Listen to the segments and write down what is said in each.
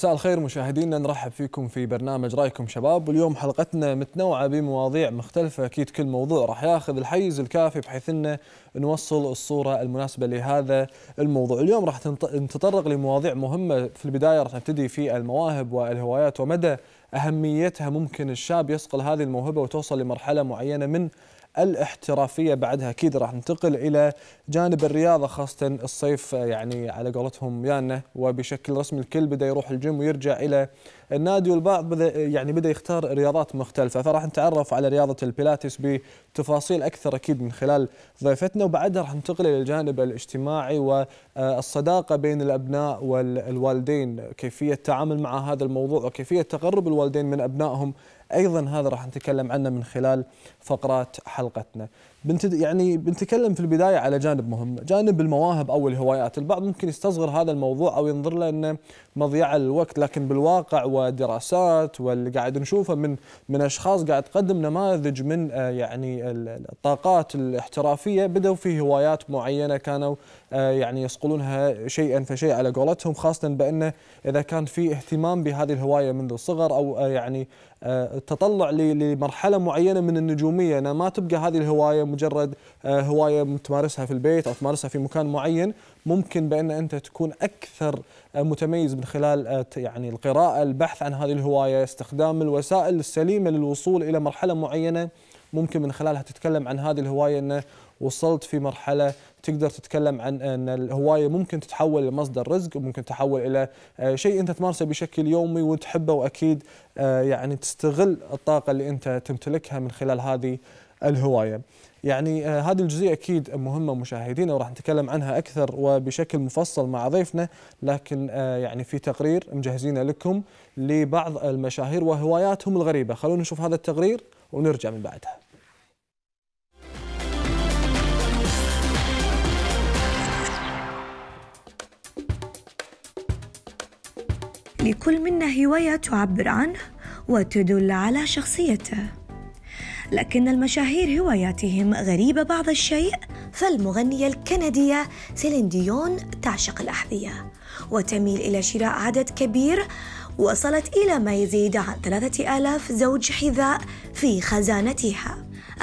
مساء الخير مشاهدينا نرحب فيكم في برنامج رايكم شباب واليوم حلقتنا متنوعه بمواضيع مختلفه اكيد كل موضوع راح ياخذ الحيز الكافي بحيث انه نوصل الصوره المناسبه لهذا الموضوع اليوم راح نتطرق لمواضيع مهمه في البدايه راح نبتدي في المواهب والهوايات ومدى اهميتها ممكن الشاب يصقل هذه الموهبه وتوصل لمرحله معينه من الاحترافيه بعدها اكيد راح ننتقل الى جانب الرياضه خاصه الصيف يعني على قولتهم يانا وبشكل رسمي الكل بدا يروح الجيم ويرجع الى النادي والبعض بدا يعني بدا يختار رياضات مختلفه فراح نتعرف على رياضه البيلاتس بتفاصيل اكثر اكيد من خلال ضيفتنا وبعدها راح ننتقل الى الجانب الاجتماعي والصداقه بين الابناء والوالدين كيفيه التعامل مع هذا الموضوع وكيفيه تقرب الوالدين من ابنائهم أيضا هذا راح نتكلم عنه من خلال فقرات حلقتنا بنت يعني بنتكلم في البدايه على جانب مهم، جانب المواهب او الهوايات، البعض ممكن يستصغر هذا الموضوع او ينظر له انه مضيعه للوقت، لكن بالواقع ودراسات واللي قاعد نشوفه من من اشخاص قاعد تقدم نماذج من آه، يعني الطاقات الاحترافيه بدأوا في هوايات معينه كانوا آه، يعني يصقلونها شيئا فشيئا على قولتهم خاصه بانه اذا كان في اهتمام بهذه الهوايه منذ الصغر او آه، يعني تطلع لمرحله معينه من النجوميه، ما تبقى هذه الهوايه مجرد آه، هوايه تمارسها في البيت او تمارسها في مكان معين ممكن بان انت تكون اكثر آه، متميز من خلال آه، يعني القراءه البحث عن هذه الهوايه استخدام الوسائل السليمه للوصول الى مرحله معينه ممكن من خلالها تتكلم عن هذه الهوايه انه وصلت في مرحله تقدر تتكلم عن ان الهوايه ممكن تتحول لمصدر رزق وممكن تتحول الى شيء انت تمارسه بشكل يومي وتحبه واكيد يعني تستغل الطاقه اللي انت تمتلكها من خلال هذه الهوايه. يعني آه، هذه الجزئيه اكيد مهمه مشاهدينا وراح نتكلم عنها اكثر وبشكل مفصل مع ضيفنا لكن آه، يعني في تقرير مجهزينه لكم لبعض المشاهير وهواياتهم الغريبه، خلونا نشوف هذا التقرير ونرجع من بعدها. لكل منا هواية تعبر عنه وتدل على شخصيته لكن المشاهير هواياتهم غريبة بعض الشيء فالمغنية الكندية سيلين ديون تعشق الأحذية وتميل إلى شراء عدد كبير وصلت إلى ما يزيد عن ثلاثة آلاف زوج حذاء في خزانتها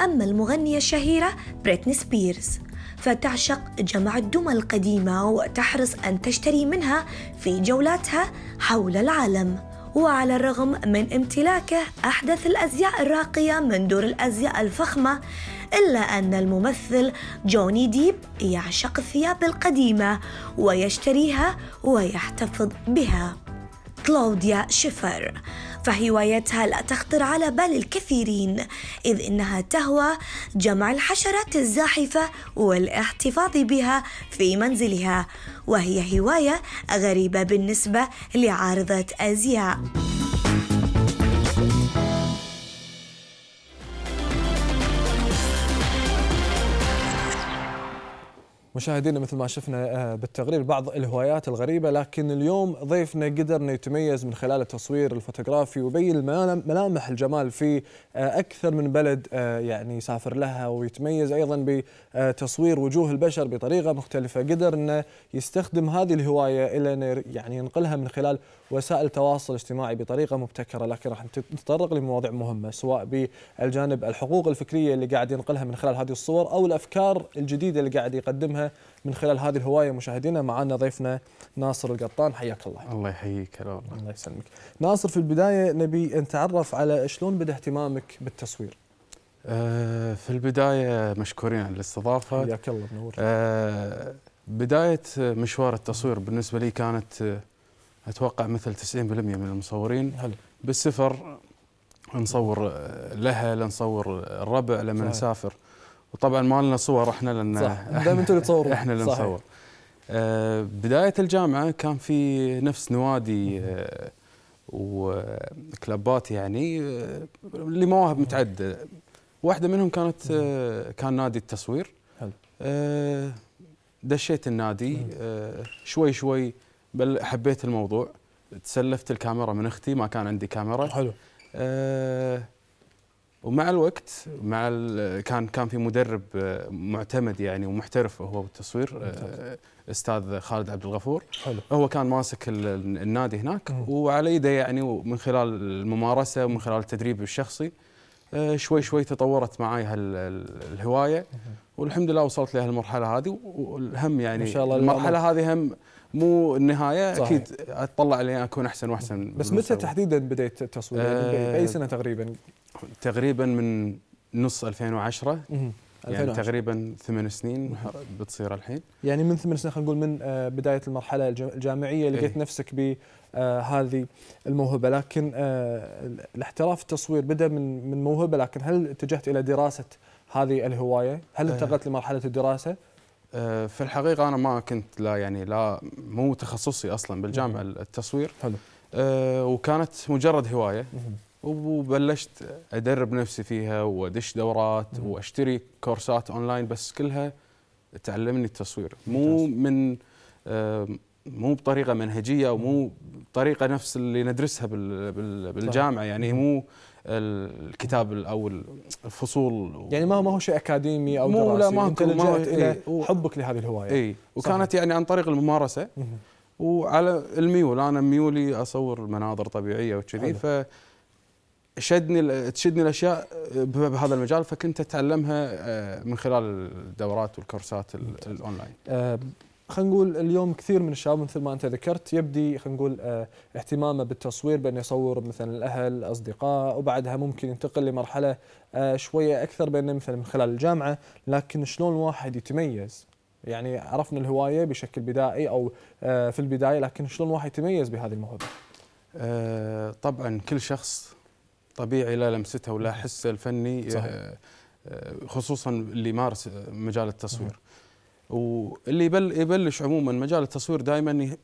أما المغنية الشهيرة بريتني سبيرز فتعشق جمع الدمى القديمة وتحرص أن تشتري منها في جولاتها حول العالم وعلى الرغم من امتلاكه أحدث الأزياء الراقية من دور الأزياء الفخمة إلا أن الممثل جوني ديب يعشق الثياب القديمة ويشتريها ويحتفظ بها كلاوديا شيفر فهوايتها لا تخطر على بال الكثيرين إذ إنها تهوى جمع الحشرات الزاحفة والاحتفاظ بها في منزلها وهي هواية غريبة بالنسبة لعارضة أزياء مشاهدينا مثل ما شفنا آه، بالتقرير بعض الهوايات الغريبة لكن اليوم ضيفنا قدر يتميز من خلال التصوير الفوتوغرافي ويبين ملامح الجمال في آه، أكثر من بلد آه، يعني يسافر لها ويتميز أيضا بتصوير وجوه البشر بطريقة مختلفة قدر انه يستخدم هذه الهواية إلى يعني ينقلها من خلال وسائل التواصل الاجتماعي بطريقه مبتكره لكن راح نتطرق لمواضيع مهمه سواء بالجانب الحقوق الفكريه اللي قاعد ينقلها من خلال هذه الصور او الافكار الجديده اللي قاعد يقدمها من خلال هذه الهوايه مشاهدينا معنا ضيفنا ناصر القطان حياك الله الله يحييك الله الله يسلمك ناصر في البدايه نبي نتعرف على شلون بدا اهتمامك بالتصوير آه، في البداية مشكورين على الاستضافة حياك الله منور آه، بداية مشوار التصوير بالنسبة لي كانت اتوقع مثل 90% من المصورين هل. بالسفر نصور الاهل آه، نصور الربع لما صحيح. نسافر وطبعا ما لنا صور احنا لان دائما انتم اللي تصورون احنا اللي نصور آه بدايه الجامعه كان في نفس نوادي وكلابات آه، وكلبات يعني آه، لمواهب متعدده واحده منهم كانت كان نادي التصوير دشيت النادي شوي شوي بل حبيت الموضوع تسلفت الكاميرا من اختي ما كان عندي كاميرا حلو أه ومع الوقت مع كان كان في مدرب آه، معتمد يعني ومحترف هو بالتصوير آه، استاذ خالد عبد الغفور حلو. هو كان ماسك النادي هناك وعلى يده يعني من خلال الممارسه ومن خلال التدريب الشخصي آه، شوي شوي تطورت معي هالهوايه والحمد لله وصلت لهالمرحله هذه والهم يعني ان شاء الله المرحله هذه هم مو النهايه صحيح. اكيد اتطلع اني اكون احسن واحسن بس متى تحديدا بديت التصوير؟ يعني أه باي سنه تقريبا؟ تقريبا من نص 2010 يعني تقريبا ثمان سنين بتصير الحين يعني من ثمان سنين خلينا نقول من آه، بدايه المرحله الجامعيه إيه. لقيت إيه؟ نفسك بهذه آه، الموهبه لكن آه، الاحتراف التصوير بدا من من موهبه لكن هل اتجهت الى دراسه هذه الهوايه؟ هل إيه. انتقلت لمرحله الدراسه؟ آه، في الحقيقه انا ما كنت لا يعني لا مو تخصصي اصلا بالجامعه التصوير حلو آه، وكانت مجرد هوايه وبلشت ادرب نفسي فيها وادش دورات واشتري كورسات اونلاين بس كلها تعلمني التصوير مو من مو بطريقه منهجيه ومو بطريقه نفس اللي ندرسها بالجامعه يعني مو الكتاب او الفصول يعني ما ما هو شيء اكاديمي او مو دراسي لا ما انت لجأت إيه، الى ايه حبك لهذه الهوايه اي وكانت يعني عن طريق الممارسه وعلى الميول انا ميولي اصور مناظر طبيعيه وكذي ف شدني تشدني الاشياء بهذا المجال فكنت اتعلمها آه، من خلال الدورات والكورسات الاونلاين. آه، خلينا نقول اليوم كثير من الشباب مثل ما انت ذكرت يبدي خلينا نقول آه، اهتمامه بالتصوير بان يصور مثلا الاهل اصدقاء وبعدها ممكن ينتقل لمرحله آه، شويه اكثر بانه مثلا من خلال الجامعه لكن شلون الواحد يتميز يعني عرفنا الهوايه بشكل بدائي او آه، في البدايه لكن شلون الواحد يتميز بهذه الموهبه أه طبعا كل شخص طبيعي لا لمسته ولا نعم. حسه الفني صحيح. خصوصا اللي يمارس مجال التصوير نعم. واللي يبل يبلش عموما مجال التصوير دائما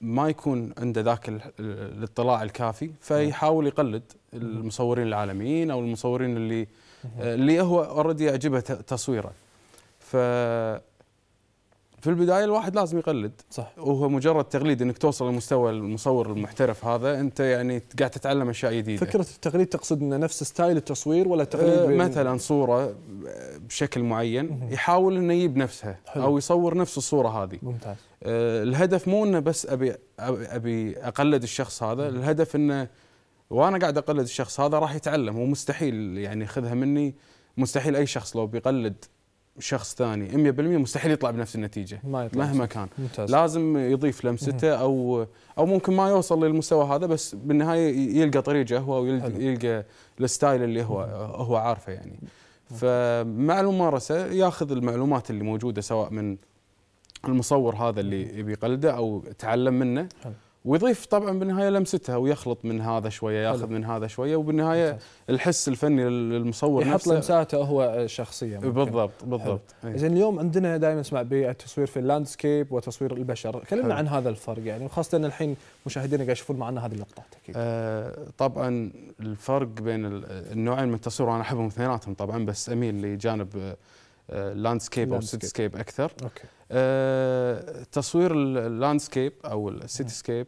ما يكون عنده ذاك الاطلاع الكافي فيحاول يقلد المصورين العالميين او المصورين اللي اللي هو اوريدي يعجبه تصويره ف في البدايه الواحد لازم يقلد صح وهو مجرد تقليد انك توصل لمستوى المصور المحترف هذا انت يعني قاعد تتعلم اشياء جديده فكره التقليد تقصد انه نفس ستايل التصوير ولا آه، تقليد آه مثلا صوره آه، بشكل معين يحاول انه يجيب نفسها حلو. او يصور نفس الصوره هذه ممتاز آه الهدف مو انه بس ابي ابي اقلد الشخص هذا مم. الهدف انه وانا قاعد اقلد الشخص هذا راح يتعلم ومستحيل يعني خذها مني مستحيل اي شخص لو بيقلد شخص ثاني 100% مستحيل يطلع بنفس النتيجه ما يطلع مهما كان ممتاز. لازم يضيف لمسته او او ممكن ما يوصل للمستوى هذا بس بالنهايه يلقى طريقه هو ويلقى الستايل اللي هو هو عارفه يعني فمع الممارسه ياخذ المعلومات اللي موجوده سواء من المصور هذا اللي يبي يقلده او تعلم منه حلو. ويضيف طبعا بالنهايه لمستها ويخلط من هذا شويه ياخذ حلو. من هذا شويه وبالنهايه ممتاز. الحس الفني للمصور يحط نفسه لمساته هو الشخصيه بالضبط بالضبط زين إيه. اليوم عندنا دائما نسمع بالتصوير في اللاندسكيب وتصوير البشر كلمنا عن هذا الفرق يعني وخاصه ان الحين مشاهدينا قاعد يشوفون معنا هذه اللقطات اكيد آه طبعا الفرق بين النوعين من التصوير وانا احبهم اثنيناتهم طبعا بس اميل لجانب لاندسكيب آه، او سيتسكيب اكثر أوكي. آه تصوير اللاندسكيب او السيتسكيب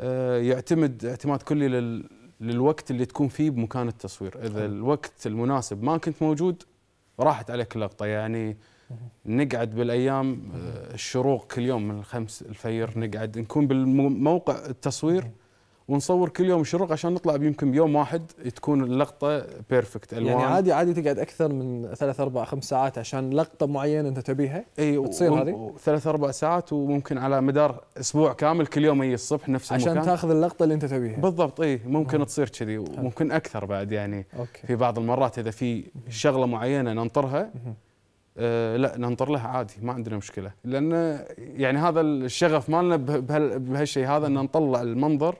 آه يعتمد اعتماد كلي لل للوقت اللي تكون فيه بمكان التصوير اذا أوه. الوقت المناسب ما كنت موجود راحت عليك اللقطه يعني نقعد بالايام آه، الشروق كل يوم من الخمس الفير نقعد نكون بالموقع التصوير ونصور كل يوم شروق عشان نطلع يمكن بيوم واحد تكون اللقطه بيرفكت يعني الوان يعني عادي عادي تقعد اكثر من ثلاث اربع خمس ساعات عشان لقطه معينه انت تبيها اي وتصير هذه ثلاث اربع ساعات وممكن على مدار اسبوع كامل كل يوم اي الصبح نفس المكان عشان تاخذ اللقطه اللي انت تبيها بالضبط اي ممكن مم. آه. تصير كذي وممكن اكثر بعد يعني أوكي. في بعض المرات اذا في شغله معينه ننطرها آه لا ننطر لها عادي ما عندنا مشكله لان يعني هذا الشغف مالنا بهالشيء هذا ان نطلع المنظر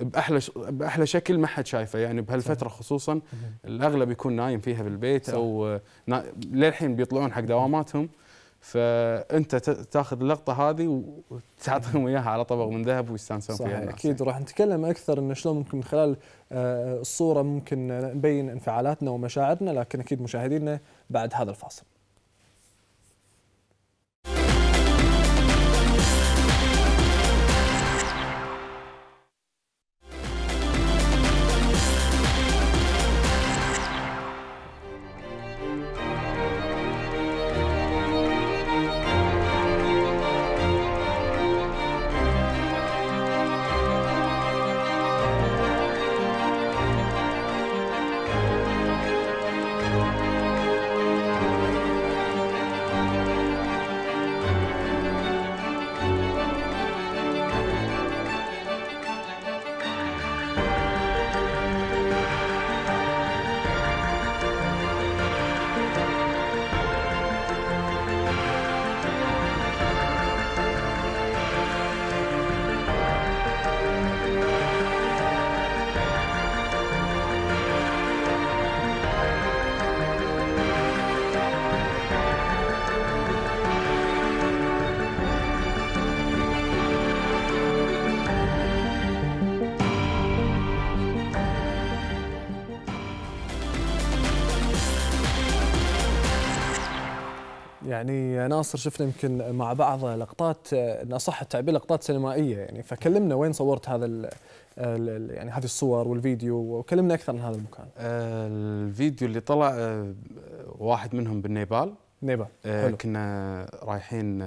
باحلى باحلى شكل ما حد شايفه يعني بهالفتره خصوصا الاغلب يكون نايم فيها بالبيت صح. او للحين بيطلعون حق دواماتهم فانت تاخذ اللقطه هذه وتعطيهم اياها على طبق من ذهب ويستانسون فيها صحيح اكيد راح نتكلم اكثر انه شلون ممكن من خلال آه، الصوره ممكن نبين انفعالاتنا ومشاعرنا لكن اكيد مشاهدينا بعد هذا الفاصل ناصر شفنا يمكن مع بعض لقطات ان اصح التعبير لقطات سينمائيه يعني فكلمنا وين صورت هذا يعني هذه الصور والفيديو وكلمنا اكثر عن هذا المكان. آه، الفيديو اللي طلع آه، واحد منهم بالنيبال. نيبال. آه، حلو. كنا رايحين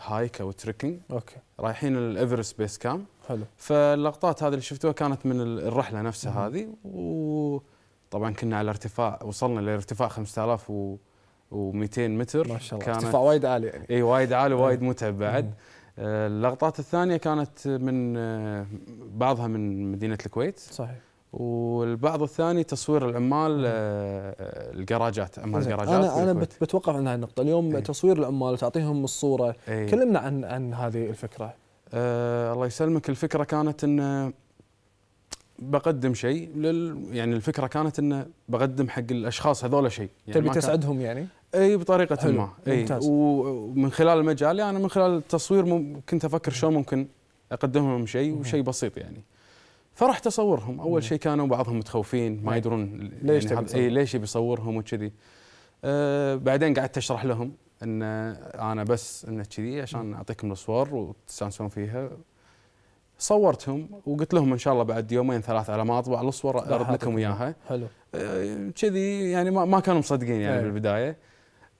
هايك او تريكنج اوكي رايحين الايفرست بيس كام حلو فاللقطات هذه اللي شفتوها كانت من الرحله نفسها هذه وطبعا كنا على ارتفاع وصلنا لارتفاع 5000 و و200 متر ما شاء الله كانت ارتفاع وايد عالي يعني اي وايد عالي وايد متعب بعد آه، اللقطات الثانيه كانت من آه، بعضها من مدينه الكويت صحيح والبعض الثاني تصوير العمال آه، الجراجات عمال الجراجات انا انا بتوقف عن هذه النقطه اليوم ايه؟ تصوير العمال وتعطيهم الصوره ايه؟ كلمنا عن عن هذه الفكره أه الله يسلمك الفكره كانت ان بقدم شيء لل يعني الفكره كانت ان بقدم حق الاشخاص هذول شيء يعني تبي تسعدهم يعني اي بطريقه ما اي ممتاز. ومن خلال مجالي انا من خلال التصوير كنت افكر شلون ممكن اقدم لهم شيء وشيء بسيط يعني فرحت اصورهم اول شيء كانوا بعضهم متخوفين ما يدرون ليش يعني اي ليش يبي يصورهم وكذي أه بعدين قعدت اشرح لهم ان انا بس انه كذي عشان اعطيكم الصور وتستانسون فيها صورتهم وقلت لهم ان شاء الله بعد يومين ثلاث على ما اطبع الصور ارد لكم اياها حلو آه، كذي يعني ما كانوا مصدقين يعني بالبدايه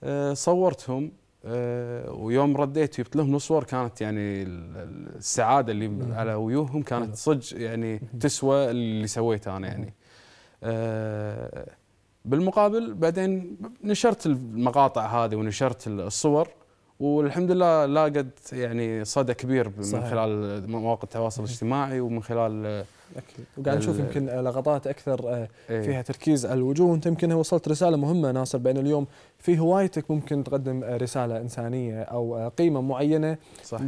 آه، صورتهم آه، ويوم رديت جبت لهم الصور كانت يعني السعاده اللي على وجوههم كانت صدق يعني تسوى اللي سويته انا يعني. آه، بالمقابل بعدين نشرت المقاطع هذه ونشرت الصور والحمد لله لاقت يعني صدى كبير من خلال مواقع التواصل الاجتماعي ومن خلال اكيد وقاعد نشوف يمكن لقطات اكثر آه، إيه. فيها تركيز على الوجوه وانت يمكن وصلت رساله مهمه ناصر بان اليوم في هوايتك ممكن تقدم آه، رساله انسانيه او آه، قيمه معينه صحيح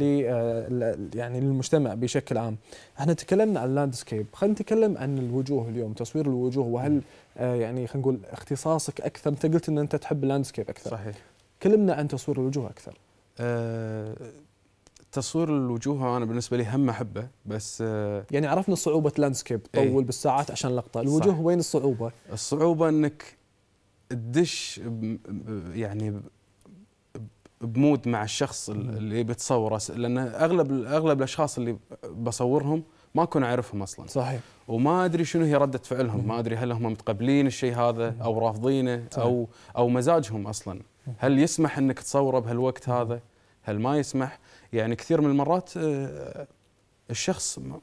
يعني للمجتمع بشكل عام احنا تكلمنا عن اللاندسكيب خلينا نتكلم عن الوجوه اليوم تصوير الوجوه وهل يعني خلينا نقول اختصاصك اكثر انت قلت ان انت تحب اللاندسكيب اكثر صحيح كلمنا عن تصوير الوجوه اكثر أه تصوير الوجوه انا بالنسبه لي هم احبه بس آه، يعني عرفنا صعوبه لاندسكيب طول ايه بالساعات عشان لقطه الوجوه صح. وين الصعوبه الصعوبه انك تدش يعني بمود مع الشخص اللي بتصوره لان اغلب اغلب الاشخاص اللي بصورهم ما اكون اعرفهم اصلا صحيح وما ادري شنو هي رده فعلهم ما ادري هل هم متقبلين الشيء هذا او رافضينه او او مزاجهم اصلا هل يسمح انك تصوره بهالوقت هذا هل ما يسمح يعني كثير من المرات آه، الشخص ما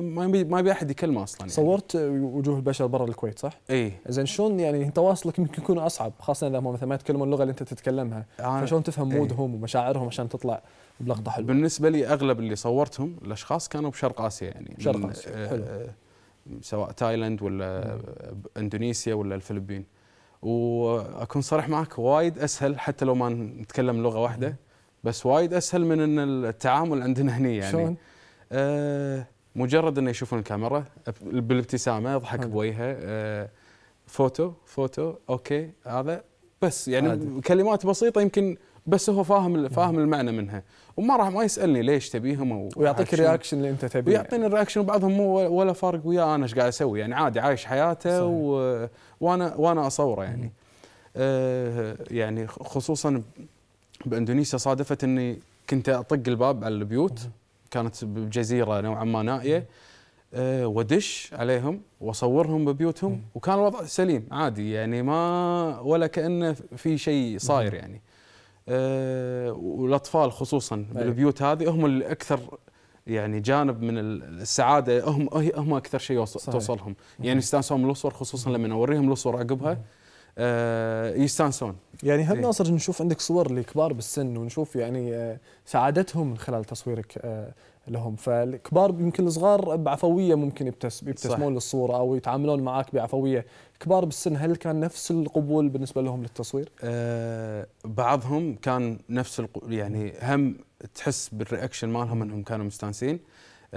ما يبي ما يبي احد يكلمه اصلا يعني. صورت وجوه البشر برا الكويت صح؟ اي زين شلون يعني تواصلك يمكن يكون اصعب خاصه اذا هم مثلا ما يتكلمون اللغه اللي انت تتكلمها فشلون تفهم إيه؟ مودهم ومشاعرهم عشان تطلع بلقطه حلوه بالنسبه لي اغلب اللي صورتهم الاشخاص كانوا بشرق اسيا يعني شرق اسيا آه، حلو آه، سواء تايلاند ولا اندونيسيا ولا الفلبين واكون صريح معك وايد اسهل حتى لو ما نتكلم لغه واحده مم. بس وايد اسهل من ان التعامل عندنا هنا يعني شلون؟ آه مجرد انه يشوفون الكاميرا بالابتسامه اضحك بوجهه آه فوتو فوتو اوكي هذا بس يعني عادل. كلمات بسيطه يمكن بس هو فاهم فاهم المعنى منها وما راح ما يسالني ليش تبيهم ويعطيك الرياكشن اللي انت تبيه ويعطيني الرياكشن وبعضهم مو ولا فارق ويا انا ايش قاعد اسوي يعني عادي عايش حياته و... وانا وانا اصوره يعني آه يعني خصوصا باندونيسيا صادفت اني كنت اطق الباب على البيوت كانت بجزيره نوعا ما نائيه آه، ودش عليهم واصورهم ببيوتهم وكان الوضع سليم عادي يعني ما ولا كانه في شيء صاير يعني آه، والاطفال خصوصا أيوه. بالبيوت هذه هم الاكثر يعني جانب من السعاده هم هم اكثر شيء توصلهم يعني يستانسون من الصور خصوصا لما اوريهم الصور عقبها يستانسون آه، يعني هل إيه. ناصر نشوف عندك صور لكبار بالسن ونشوف يعني آه، سعادتهم من خلال تصويرك آه، لهم فالكبار يمكن الصغار بعفويه ممكن يبتسم يبتسمون للصوره او يتعاملون معك بعفويه كبار بالسن هل كان نفس القبول بالنسبه لهم للتصوير أه بعضهم كان نفس يعني هم تحس بالرياكشن مالهم انهم كانوا مستانسين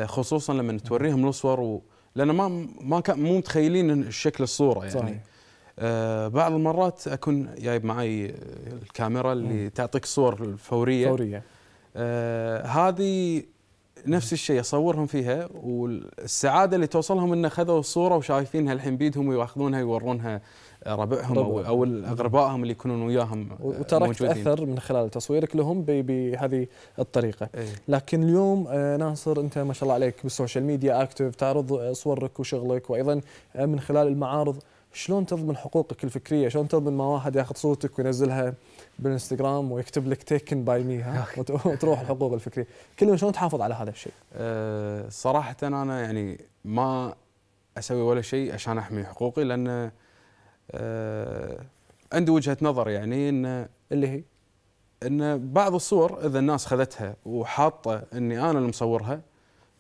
خصوصا لما توريهم الصور لانه لان ما ما كان مو متخيلين شكل الصوره يعني صحيح. آه، بعض المرات اكون جايب معي الكاميرا اللي تعطيك صور فوريه فوريه آه، هذه نفس الشيء اصورهم فيها والسعاده اللي توصلهم ان خذوا الصوره وشايفينها الحين بيدهم وياخذونها يورونها ربعهم او او اغربائهم اللي يكونون وياهم آه، وتركت موجودين. اثر من خلال تصويرك لهم بهذه الطريقه أي. لكن اليوم ناصر انت ما شاء الله عليك بالسوشيال ميديا اكتف تعرض صورك وشغلك وايضا من خلال المعارض شلون تضمن حقوقك الفكريه شلون تضمن ما واحد ياخذ صورتك وينزلها بالانستغرام ويكتب لك تيكن باي مي وتروح الحقوق الفكريه كلنا شلون تحافظ على هذا الشيء أه صراحه انا يعني ما اسوي ولا شيء عشان احمي حقوقي لان أه عندي وجهه نظر يعني ان اللي هي ان بعض الصور اذا الناس خذتها وحاطه اني انا اللي مصورها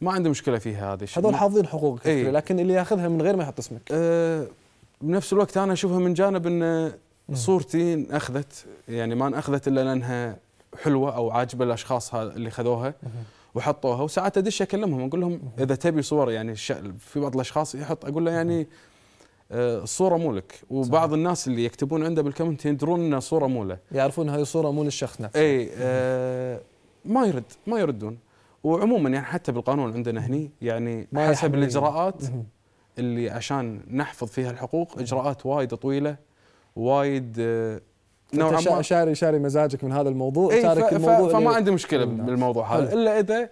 ما عندي مشكله فيها هذه هذول حافظين حقوقك إيه. الفكريه لكن اللي ياخذها من غير ما يحط اسمك أه بنفس الوقت انا اشوفها من جانب ان صورتي اخذت يعني ما اخذت الا لانها حلوه او عاجبه الاشخاص اللي خذوها وحطوها وساعات ادش اكلمهم اقول لهم اذا تبي صور يعني في بعض الاشخاص يحط اقول له يعني الصورة آه، مو لك وبعض الناس اللي يكتبون عنده بالكومنت يدرون ان الصورة مو له يعرفون هذه الصورة مو للشخص نفسه اي آه ما يرد ما يردون وعموما يعني حتى بالقانون عندنا هني يعني حسب الاجراءات اللي عشان نحفظ فيها الحقوق اجراءات وايد طويله وايد آه، نوعا ما شاري شاري مزاجك من هذا الموضوع ايه تارك الموضوع فما عندي مشكله نعم. بالموضوع هذا الا اذا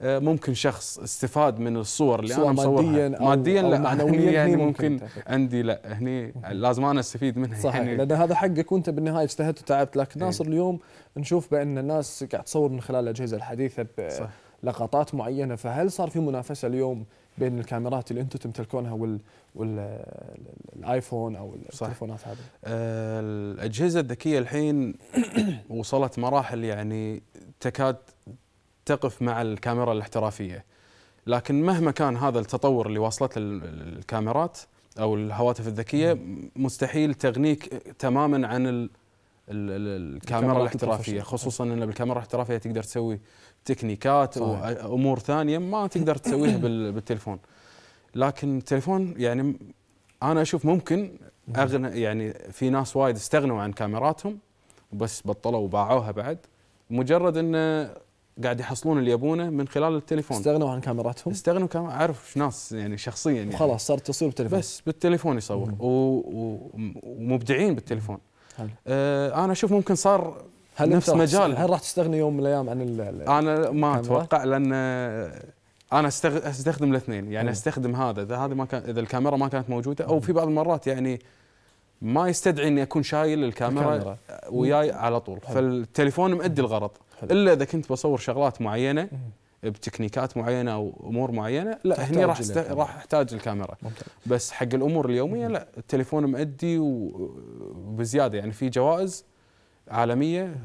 آه، ممكن شخص استفاد من الصور اللي انا مصورها ماديا أو ماديا أو لا معنويا يعني ممكن, ممكن عندي لا هني لازم انا استفيد منها صحيح يعني لان هذا حقك وانت بالنهايه اجتهدت وتعبت لكن ناصر ايه اليوم نشوف بان الناس قاعد تصور من خلال الاجهزه الحديثه بلقطات معينه فهل صار في منافسه اليوم بين الكاميرات اللي انتم تمتلكونها وال والايفون او التليفونات هذه؟ أه الاجهزه الذكيه الحين وصلت مراحل يعني تكاد تقف مع الكاميرا الاحترافيه. لكن مهما كان هذا التطور اللي وصلت الكاميرات او الهواتف الذكيه مستحيل تغنيك تماما عن الكاميرا الاحترافيه خصوصا ان بالكاميرا الاحترافيه تقدر تسوي تكنيكات وامور ثانيه ما تقدر تسويها بالتليفون لكن التليفون يعني انا اشوف ممكن اغنى يعني في ناس وايد استغنوا عن كاميراتهم وبس بطلوا وباعوها بعد مجرد انه قاعد يحصلون اللي يبونه من خلال التليفون استغنوا عن كاميراتهم استغنوا كام اعرف ناس يعني شخصيا يعني خلاص صار تصوير بالتليفون بس بالتليفون يصور ومبدعين بالتليفون حل. آه انا اشوف ممكن صار هل نفس مجال هل راح تستغني يوم من الايام عن انا ما اتوقع لان انا استخدم الاثنين يعني مم. استخدم هذا اذا هذه ما كان اذا الكاميرا ما كانت موجوده او في بعض المرات يعني ما يستدعي اني اكون شايل الكاميرا, الكاميرا. وياي على طول حلو. فالتليفون مؤدي الغرض حلو. الا اذا كنت بصور شغلات معينه بتكنيكات معينه او امور معينه لا هني راح است... راح احتاج الكاميرا ممتاز. بس حق الامور اليوميه لا التليفون مؤدي وبزياده يعني في جوائز عالميه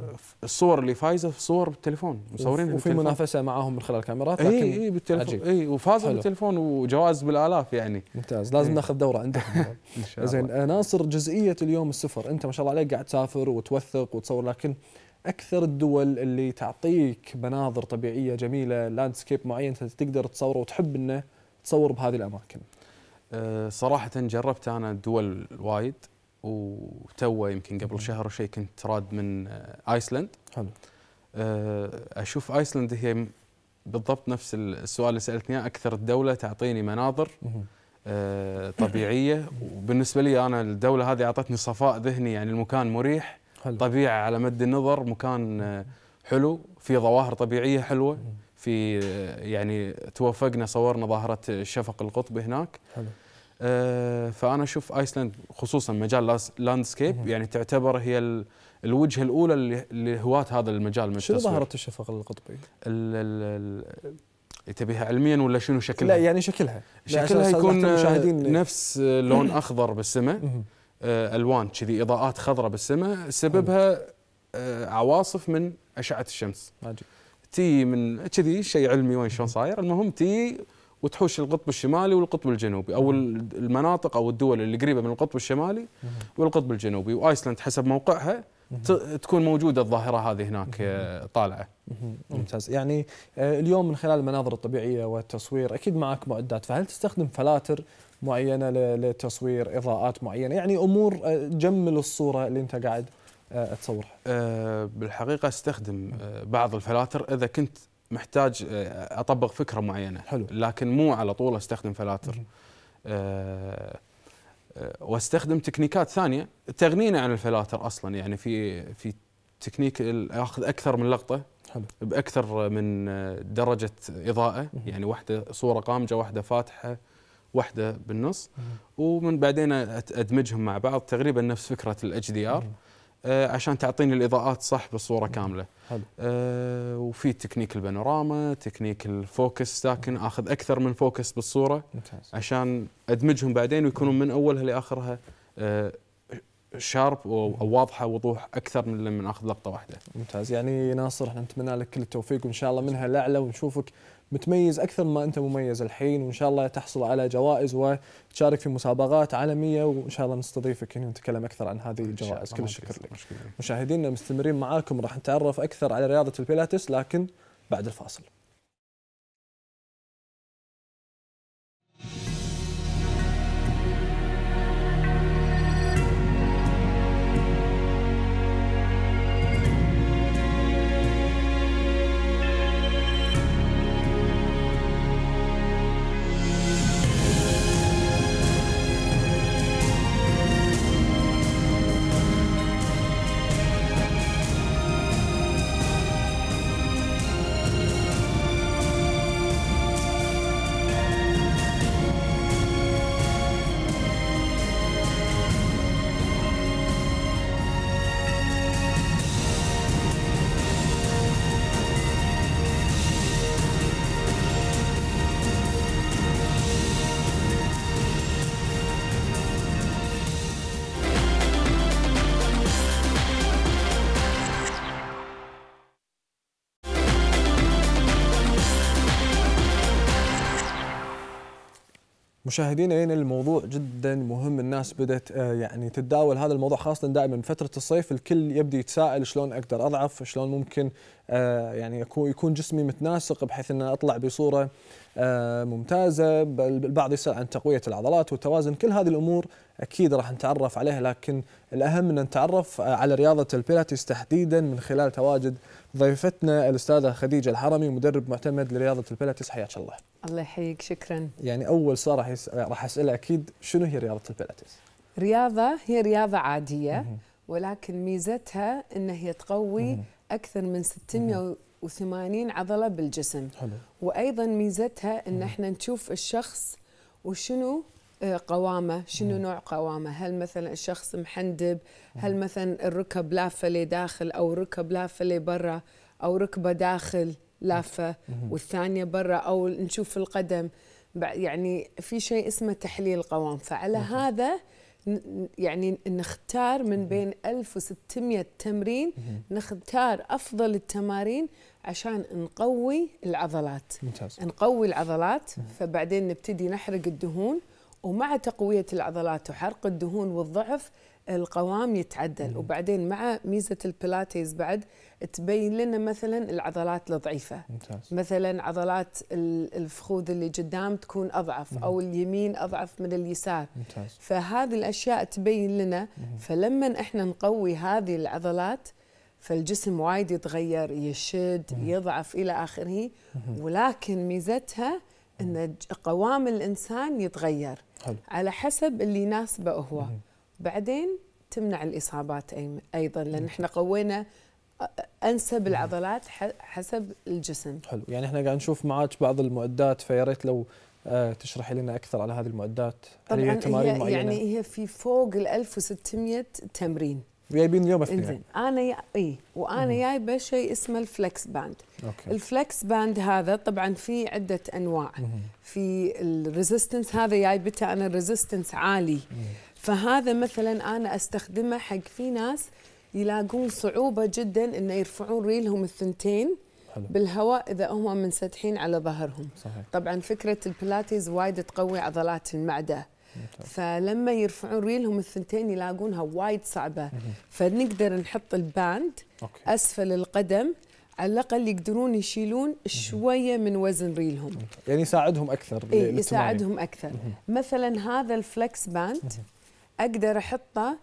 الصور اللي فايزه صور بالتليفون مصورينها وفي بالتليفون. منافسه معاهم من خلال الكاميرات إيه، لكن اي اي بالتليفون اي وفازوا بالتليفون وجوائز بالالاف يعني ممتاز لازم ايه. ناخذ دوره عندكم ان شاء الله زين آه، ناصر جزئيه اليوم السفر انت ما شاء الله عليك قاعد تسافر وتوثق وتصور لكن اكثر الدول اللي تعطيك مناظر طبيعيه جميله لاندسكيب معين تقدر تصوره وتحب انه تصور بهذه الاماكن أه صراحه جربت انا دول وايد وتو يمكن قبل شهر وشيء كنت راد من آه، ايسلند حلو آه، اشوف ايسلند هي بالضبط نفس السؤال اللي سالتني اياه اكثر الدوله تعطيني مناظر آه، طبيعيه وبالنسبه لي انا الدوله هذه اعطتني صفاء ذهني يعني المكان مريح حلو. طبيعه على مد النظر مكان حلو في ظواهر طبيعيه حلوه في يعني توفقنا صورنا ظاهره الشفق القطبي هناك حلو. آه، فانا اشوف ايسلند خصوصا مجال لاندسكيب يعني تعتبر هي الوجهه الاولى لهواة هذا المجال من شنو ظاهره الشفق القطبي؟ تبيها علميا ولا شنو شكلها؟ لا يعني شكلها شكلها يكون آه، نفس آه، لون اخضر بالسماء الوان كذي اضاءات خضراء بالسماء سببها عواصف من اشعه الشمس عجيب تي من كذي شيء علمي وين شلون صاير المهم تي وتحوش القطب الشمالي والقطب الجنوبي او المناطق او الدول اللي قريبه من القطب الشمالي والقطب الجنوبي وايسلند حسب موقعها تكون موجوده الظاهره هذه هناك آه، طالعه. ممتاز، يعني آه، اليوم من خلال المناظر الطبيعيه والتصوير اكيد معك معدات، فهل تستخدم فلاتر معينه للتصوير، اضاءات معينه، يعني امور تجمل آه، الصوره اللي انت قاعد تصورها؟ بالحقيقه استخدم بعض الفلاتر اذا كنت محتاج آه، اطبق فكره معينه حلو. لكن مو على طول استخدم فلاتر آه،, أه واستخدم تكنيكات ثانيه تغنينا عن الفلاتر اصلا يعني في في تكنيك اخذ اكثر من لقطه حلو. باكثر من آه، درجه اضاءه يعني واحده صوره قامجه واحده فاتحه واحده بالنص ومن بعدين ادمجهم مع بعض تقريبا نفس فكره الاتش دي ار آه، عشان تعطيني الاضاءات صح بالصوره كامله حلو. آه وفي تكنيك البانوراما تكنيك الفوكس لكن اخذ اكثر من فوكس بالصوره ممتاز. عشان ادمجهم بعدين ويكونون من اولها لاخرها آه شارب وواضحه وضوح اكثر من لما ناخذ لقطه واحده. ممتاز يعني ناصر احنا نتمنى لك كل التوفيق وان شاء الله منها الاعلى ونشوفك متميز اكثر ما انت مميز الحين وان شاء الله تحصل على جوائز وتشارك في مسابقات عالميه وان شاء الله نستضيفك هنا ونتكلم اكثر عن هذه الجوائز كل الشكر لك. مشاهدينا مستمرين معاكم راح نتعرف اكثر على رياضه البيلاتس لكن بعد الفاصل. مشاهدينا هنا الموضوع جدا مهم الناس بدات آه، يعني تتداول هذا الموضوع خاصه دائما فتره الصيف الكل يبدا يتساءل شلون اقدر اضعف شلون ممكن آه، يعني يكون جسمي متناسق بحيث ان اطلع بصوره آه، ممتازه البعض يسال عن تقويه العضلات والتوازن كل هذه الامور اكيد راح نتعرف عليها لكن الاهم ان نتعرف آه، على رياضه البيلاتيس تحديدا من خلال تواجد ضيفتنا الاستاذه خديجه الحرمي مدرب معتمد لرياضه البيلاتيس حياك الله الله يحييك شكرا يعني اول سؤال راح آه، راح اساله اكيد شنو هي رياضه البيلاتيس رياضه هي رياضه عاديه ولكن ميزتها انها هي تقوي اكثر من 600 وثمانين عضله بالجسم حلو. وايضا ميزتها ان احنا نشوف الشخص وشنو آه، قوامه شنو نوع قوامه هل مثلا الشخص محندب هل مثلا الركب لافه لداخل او ركب لافه لبرا او ركبه داخل لافه والثانيه برا او نشوف القدم يعني في شيء اسمه تحليل قوام فعلى مم. هذا يعني نختار من بين 1600 تمرين نختار افضل التمارين عشان نقوي العضلات ممتاز. نقوي العضلات مم. فبعدين نبتدي نحرق الدهون ومع تقوية العضلات وحرق الدهون والضعف القوام يتعدل مم. وبعدين مع ميزة البلاتيز بعد تبين لنا مثلا العضلات الضعيفة ممتاز. مثلا عضلات الفخوذ اللي قدام تكون أضعف مم. أو اليمين أضعف من اليسار ممتاز. فهذه الأشياء تبين لنا مم. فلما إحنا نقوي هذه العضلات فالجسم وايد يتغير يشد يضعف الى اخره ولكن ميزتها ان قوام الانسان يتغير حلو. على حسب اللي يناسبه هو بعدين تمنع الاصابات ايضا لان احنا قوينا انسب العضلات حسب الجسم حلو يعني احنا قاعد نشوف معاك بعض المعدات فيا ريت لو آه، تشرحي لنا اكثر على هذه المعدات طبعا هي تمارين معينه يعني هي في فوق ال 1600 تمرين جايبين اليوم بس انزين انا اي وانا جايبه شيء اسمه الفلكس باند أوكي. الفلكس باند هذا طبعا في عده انواع مم. في الريزيستنس هذا جايبته انا الريزيستنس عالي مم. فهذا مثلا انا استخدمه حق في ناس يلاقون صعوبه جدا انه يرفعون ريلهم الثنتين حلو. بالهواء اذا هم منسدحين على ظهرهم صحيح. طبعا فكره البلاتيز وايد تقوي عضلات المعده فلما يرفعون ريلهم الثنتين يلاقونها وايد صعبه فنقدر نحط الباند أوكي. اسفل القدم على الاقل يقدرون يشيلون شويه من وزن ريلهم يعني يساعدهم اكثر إيه يساعدهم اكثر مثلا هذا الفلكس باند اقدر احطه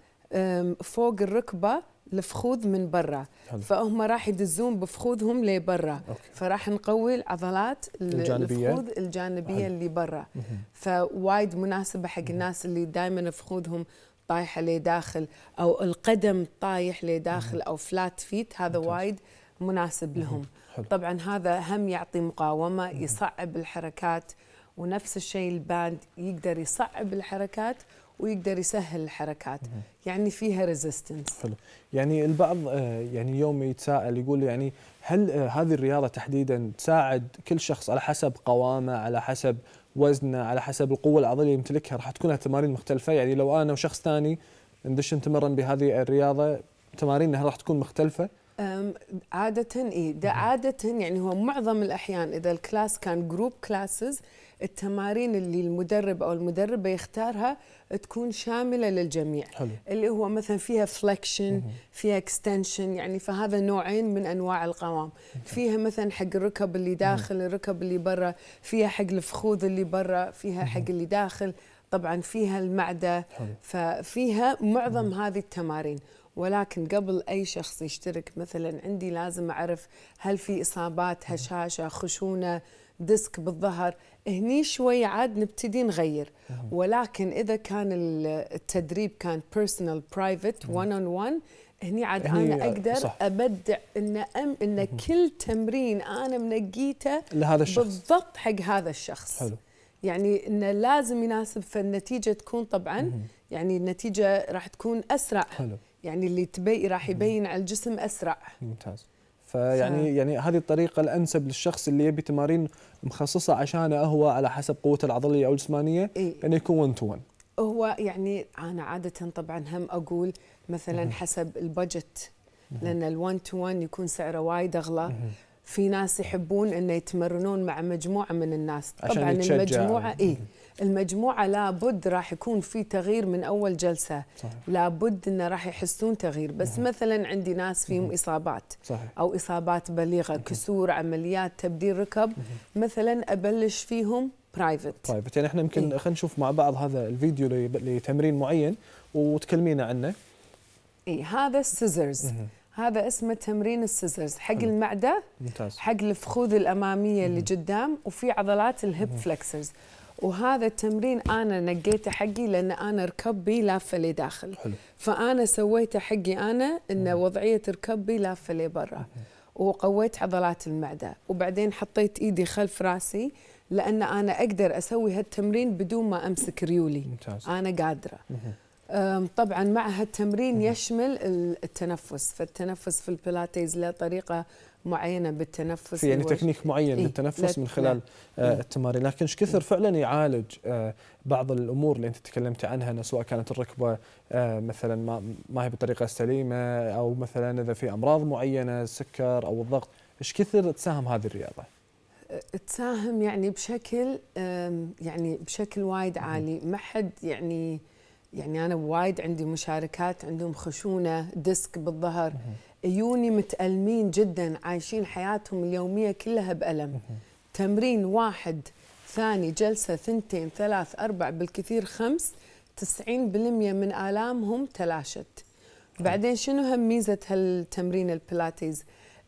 فوق الركبه الفخوذ من برا فهم راح يدزون بفخوذهم لبرا فراح نقوي العضلات الجانبية. الفخوذ الجانبيه اللي برا فوايد مناسبه حق الناس اللي دائما فخوذهم طايحه لداخل او القدم طايح لداخل او فلات فيت هذا وايد مناسب لهم طبعا هذا هم يعطي مقاومه يصعب الحركات ونفس الشيء الباند يقدر يصعب الحركات ويقدر يسهل الحركات يعني فيها ريزيستنس حلو يعني البعض آه، يعني يوم يتساءل يقول يعني هل آه، هذه الرياضه تحديدا تساعد كل شخص على حسب قوامه على حسب وزنه على حسب القوه العضليه اللي يمتلكها راح تكون تمارين مختلفه يعني لو انا وشخص ثاني ندش نتمرن بهذه الرياضه تمارينها راح تكون مختلفه عادة اي ده عادة يعني هو معظم الاحيان اذا الكلاس كان جروب كلاسز التمارين اللي المدرب او المدربه يختارها تكون شامله للجميع حلو. اللي هو مثلا فيها فليكشن فيها اكستنشن يعني فهذا نوعين من انواع القوام فيها مثلا حق الركب اللي داخل الركب اللي برا فيها حق الفخوذ اللي برا فيها حق اللي داخل طبعا فيها المعده حلو. ففيها معظم هذه التمارين ولكن قبل اي شخص يشترك مثلا عندي لازم اعرف هل في اصابات هشاشه خشونه ديسك بالظهر هني شوي عاد نبتدي نغير ولكن اذا كان التدريب كان بيرسونال برايفت 1 اون 1 هني عاد انا اقدر صح. ابدع ان أم ان كل تمرين انا منقيته لهذا الشخص بالضبط حق هذا الشخص حلو يعني انه لازم يناسب فالنتيجه تكون طبعا مم. يعني النتيجه راح تكون اسرع حلو. يعني اللي تبي راح يبين مم. على الجسم اسرع ممتاز فيعني صحيح. يعني هذه الطريقه الانسب للشخص اللي يبي تمارين مخصصه عشانه هو على حسب قوته العضليه او الجسمانيه إيه؟ انه يعني يكون 1 تو 1 هو يعني انا عاده طبعا هم اقول مثلا مم. حسب البجت لان ال1 تو 1 يكون سعره وايد اغلى مم. في ناس يحبون انه يتمرنون مع مجموعه من الناس طبعا المجموعه اي المجموعه لابد راح يكون في تغيير من اول جلسه صحيح. لابد انه راح يحسون تغيير بس مهم. مثلا عندي ناس فيهم مهم. اصابات صحيح. او اصابات بليغه مهم. كسور عمليات تبديل ركب مهم. مثلا ابلش فيهم برايفت برايفت يعني احنا يمكن إيه؟ خلينا نشوف مع بعض هذا الفيديو لتمرين معين وتكلمينا عنه اي هذا السيزرز هذا اسمه تمرين السيزرز حق حلو. المعده ممتاز حق الفخوذ الاماميه اللي قدام وفي عضلات الهيب فلكسرز وهذا التمرين انا نقيته حقي لان انا ركبي لافه لداخل حلو. فانا سويته حقي انا ان وضعيه ركبي لافه لبرا وقويت عضلات المعده وبعدين حطيت ايدي خلف راسي لان انا اقدر اسوي هالتمرين بدون ما امسك ريولي ممتاز. انا قادره طبعا مع هالتمرين يشمل التنفس فالتنفس في البلاتيز له طريقه معينه بالتنفس في يعني تكنيك معين إيه؟ للتنفس من خلال آه إيه. التمارين لكن ايش كثر فعلا يعالج آه بعض الامور اللي انت تكلمت عنها سواء كانت الركبه آه مثلا ما ما هي بطريقه سليمه او مثلا اذا في امراض معينه السكر او الضغط ايش كثر تساهم هذه الرياضه أه، تساهم يعني بشكل يعني بشكل وايد عالي ما حد يعني يعني انا وايد عندي مشاركات عندهم خشونه ديسك بالظهر يوني متألمين جدا عايشين حياتهم اليومية كلها بألم تمرين واحد ثاني جلسة ثنتين ثلاث أربع بالكثير خمس 90% من آلامهم تلاشت بعدين شنو هم ميزة هالتمرين البلاتيز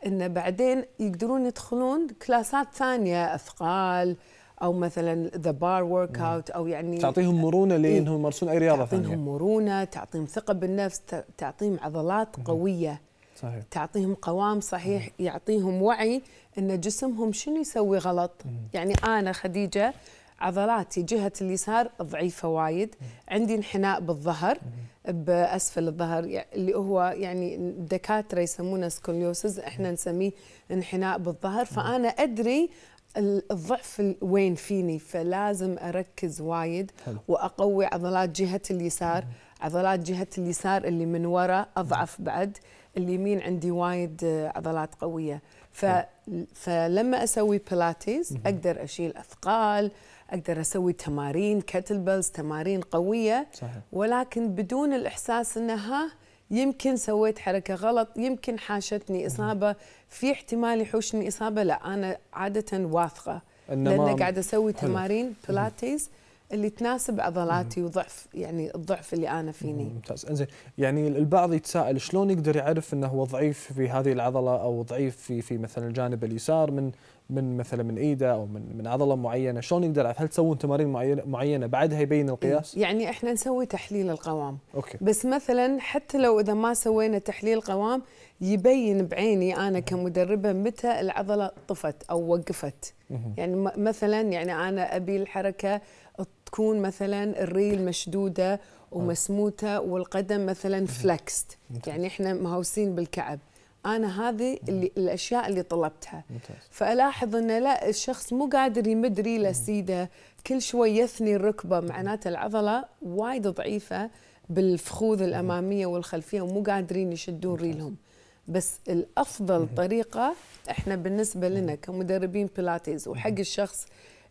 انه بعدين يقدرون يدخلون كلاسات ثانيه اثقال او مثلا ذا بار ورك اوت او يعني تعطيهم مرونه إيه. لانهم يمارسون اي رياضه تعطيهم ثانيه تعطيهم مرونه تعطيهم ثقه بالنفس تعطيهم عضلات قويه صحيح. تعطيهم قوام صحيح مم. يعطيهم وعي ان جسمهم شنو يسوي غلط مم. يعني انا خديجه عضلاتي جهه اليسار ضعيفه وايد مم. عندي انحناء بالظهر باسفل الظهر اللي هو يعني الدكاتره يسمونه سكوليوسز احنا نسميه انحناء بالظهر فانا ادري الضعف وين فيني فلازم اركز وايد حلو. واقوي عضلات جهه اليسار عضلات جهه اليسار اللي من ورا اضعف بعد اليمين عندي وايد آه، عضلات قويه ف... نعم. فلما اسوي بلاتيز اقدر اشيل اثقال اقدر اسوي تمارين كتل بلز تمارين قويه صحيح. ولكن بدون الاحساس انها يمكن سويت حركه غلط يمكن حاشتني اصابه في احتمال يحوشني اصابه لا انا عاده واثقه لان قاعده اسوي تمارين بلاتيز اللي تناسب عضلاتي وضعف يعني الضعف اللي انا فيني. ممتاز، انزين، يعني البعض يتساءل شلون يقدر يعرف انه هو ضعيف في هذه العضله او ضعيف في في مثلا الجانب اليسار من من مثلا من ايده او من من عضله معينه، شلون يقدر يعرف؟ هل تسوون تمارين معينه معينه بعدها يبين القياس؟ يعني احنا نسوي تحليل القوام. اوكي. بس مثلا حتى لو اذا ما سوينا تحليل قوام يبين بعيني انا كمدربه متى العضله طفت او وقفت. يعني مثلا يعني انا ابي الحركه تكون مثلا الريل مشدوده ومسموته والقدم مثلا فلكست يعني احنا مهوسين بالكعب انا هذه اللي الاشياء اللي طلبتها فالاحظ انه لا الشخص مو قادر يمد ريله سيده كل شوي يثني الركبه معناته العضله وايد ضعيفه بالفخوذ الاماميه والخلفيه ومو قادرين يشدون ريلهم بس الافضل طريقه احنا بالنسبه لنا كمدربين بيلاتيز وحق الشخص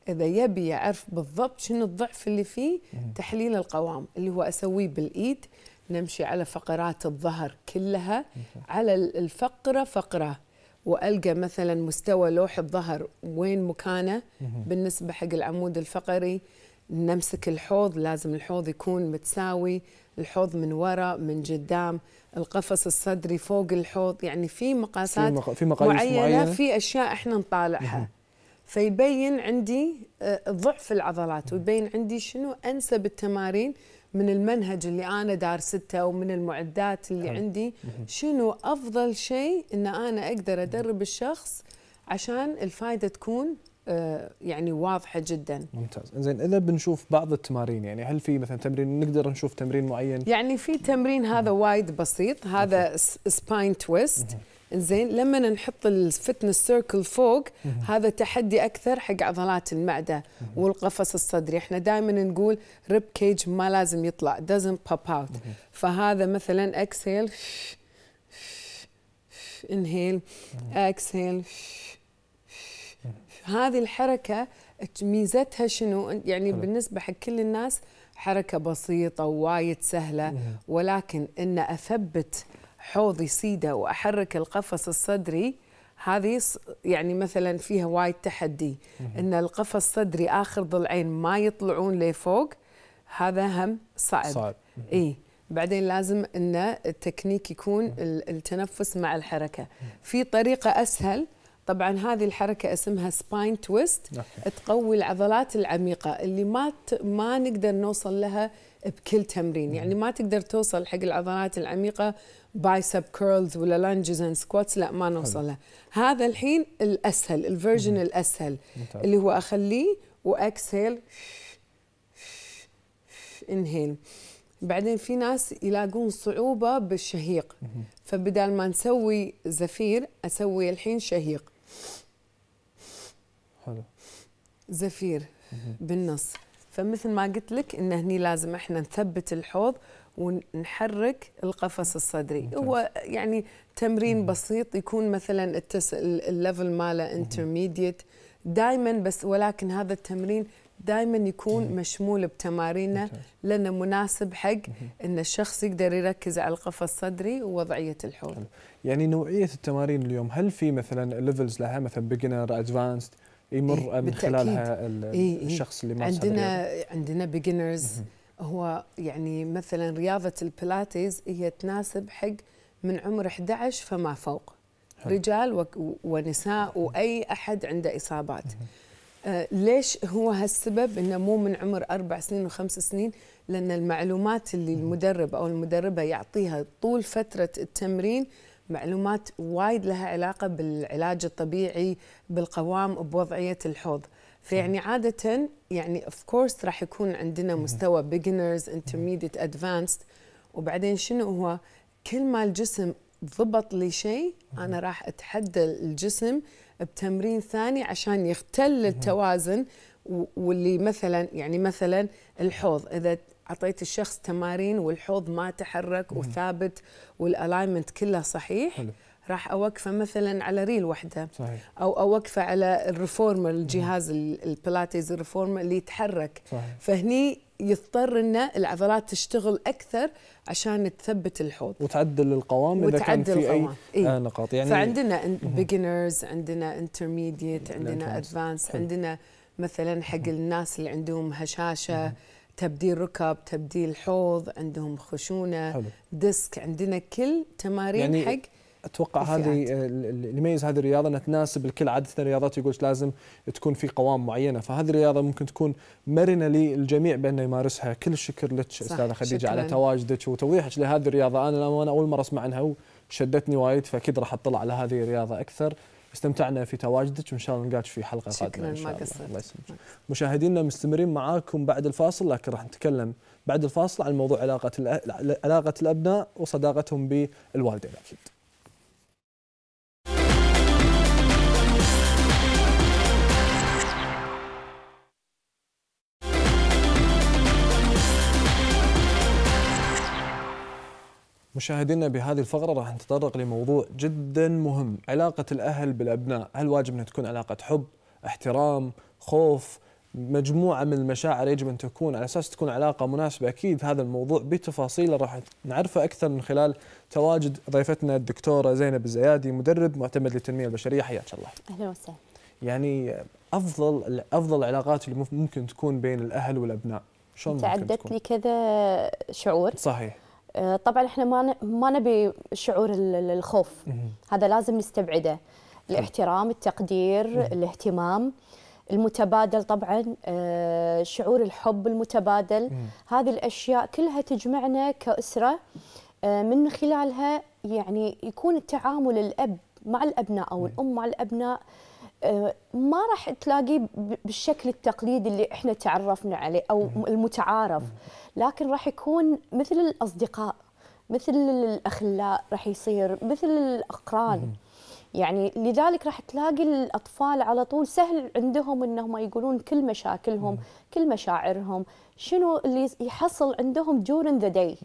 اذا يبي يعرف بالضبط شنو الضعف اللي فيه تحليل القوام اللي هو اسويه بالايد نمشي على فقرات الظهر كلها على الفقره فقره والقى مثلا مستوى لوح الظهر وين مكانه بالنسبه حق العمود الفقري نمسك الحوض لازم الحوض يكون متساوي الحوض من وراء من قدام القفص الصدري فوق الحوض يعني في مقاسات في, مقاييس معينه, معينة. في اشياء احنا نطالعها فيبين عندي آه، ضعف العضلات ويبين عندي شنو انسب التمارين من المنهج اللي انا دارسته ومن المعدات اللي عندي شنو افضل شيء ان انا اقدر ادرب الشخص عشان الفائده تكون آه، يعني واضحه جدا. ممتاز، زين اذا بنشوف بعض التمارين يعني هل في مثلا تمرين نقدر نشوف تمرين معين؟ يعني في تمرين هذا وايد بسيط هذا سباين تويست. زين لما نحط الفتنس سيركل فوق هذا تحدي اكثر حق عضلات المعده والقفص الصدري احنا دائما نقول ريب كيج ما لازم يطلع دازنت بوب اوت فهذا مثلا اكسيل انهيل اكسيل هذه الحركه ميزتها شنو يعني بالنسبه حق كل الناس حركه بسيطه ووايد سهله ولكن ان اثبت حوضي سيدا واحرك القفص الصدري هذه يعني مثلا فيها وايد تحدي ان القفص الصدري اخر ضلعين ما يطلعون لفوق هذا هم صعب صعب اي بعدين لازم ان التكنيك يكون التنفس مع الحركه في طريقه اسهل طبعا هذه الحركه اسمها سباين نعم. تويست تقوي العضلات العميقه اللي ما ما نقدر نوصل لها بكل تمرين يعني ما تقدر توصل حق العضلات العميقه بايسب كيرلز ولا لانجز اند سكواتس لا ما نوصلها هذا الحين الاسهل الفيرجن الاسهل ممتاز. اللي هو اخليه واكسهيل انهيل بعدين في ناس يلاقون صعوبه بالشهيق فبدال ما نسوي زفير اسوي الحين شهيق حلو زفير بالنص فمثل ما قلت لك ان هني لازم احنا نثبت الحوض ونحرك القفص الصدري ممتاز. هو يعني تمرين مم. بسيط يكون مثلا التس... الليفل ماله انترميديت دائما بس ولكن هذا التمرين دائما يكون مم. مشمول بتمارينا لانه مناسب حق مم. ان الشخص يقدر يركز على القفص الصدري ووضعيه الحوض. يعني نوعيه التمارين اليوم هل في مثلا ليفلز لها مثلا بيجنر ادفانسد يمر إيه من خلالها إيه،, إيه الشخص اللي مارس عندنا الرياضة. عندنا بيجنرز هو يعني مثلا رياضه البلاتيز هي تناسب حق من عمر 11 فما فوق حلو. رجال ونساء واي احد عنده اصابات آه ليش هو هالسبب انه مو من عمر اربع سنين وخمس سنين لان المعلومات اللي المدرب او المدربه يعطيها طول فتره التمرين معلومات وايد لها علاقه بالعلاج الطبيعي بالقوام بوضعيه الحوض فيعني عاده يعني اوف كورس راح يكون عندنا مستوى بيجنرز انترميديت ادفانسد وبعدين شنو هو كل ما الجسم ضبط لي شيء انا راح اتحدى الجسم بتمرين ثاني عشان يختل التوازن واللي مثلا يعني مثلا الحوض اذا اعطيت الشخص تمارين والحوض ما تحرك مم. وثابت والالاينمنت كله صحيح حلو. راح اوقفه مثلا على ريل واحده صحيح. او اوقفه على الريفورمر الجهاز البلاتيز الريفورمر اللي يتحرك صحيح. فهني يضطر ان العضلات تشتغل اكثر عشان تثبت الحوض وتعدل القوام اذا كان في القوام. اي إيه؟ نقاط يعني فعندنا بيجنرز عندنا انترميديت عندنا ادفانس عندنا مثلا حق الناس اللي عندهم هشاشه تبديل ركب تبديل حوض عندهم خشونه حلو. ديسك عندنا كل تمارين يعني حق اتوقع هذه اللي يميز هذه الرياضه انها تناسب الكل عاده الرياضات يقول لازم تكون في قوام معينه فهذه الرياضه ممكن تكون مرنه للجميع بانه يمارسها كل الشكر لك استاذه خديجه على تواجدك وتوضيحك لهذه الرياضه انا اول مره اسمع عنها وشدتني وايد فاكيد راح اطلع على هذه الرياضه اكثر استمتعنا في تواجدك وان شاء الله نلقاك في حلقه قادمه ان شاء الله الله يسلمك مشاهدينا مستمرين معاكم بعد الفاصل لكن راح نتكلم بعد الفاصل عن موضوع علاقه علاقه الابناء وصداقتهم بالوالدين اكيد مشاهدينا بهذه الفقرة راح نتطرق لموضوع جدا مهم علاقة الأهل بالأبناء هل واجب أن تكون علاقة حب احترام خوف مجموعة من المشاعر يجب أن تكون على أساس تكون علاقة مناسبة أكيد هذا الموضوع بتفاصيله راح نعرفه أكثر من خلال تواجد ضيفتنا الدكتورة زينب الزيادي مدرب معتمد للتنمية البشرية حياك الله أهلا وسهلا يعني أفضل أفضل العلاقات اللي ممكن تكون بين الأهل والأبناء شلون تعدت لي كذا شعور صحيح آه، طبعا احنا ما ما نبي شعور الخوف هذا لازم نستبعده الاحترام التقدير الاهتمام المتبادل طبعا آه، شعور الحب المتبادل هذه الاشياء كلها تجمعنا كاسره آه، من خلالها يعني يكون التعامل الاب مع الابناء او الام مع الابناء آه، ما راح تلاقيه بالشكل التقليدي اللي احنا تعرفنا عليه او المتعارف لكن راح يكون مثل الاصدقاء مثل الاخلاء راح يصير مثل الاقران يعني لذلك راح تلاقي الاطفال على طول سهل عندهم انهم يقولون كل مشاكلهم كل مشاعرهم شنو اللي يحصل عندهم during ذا داي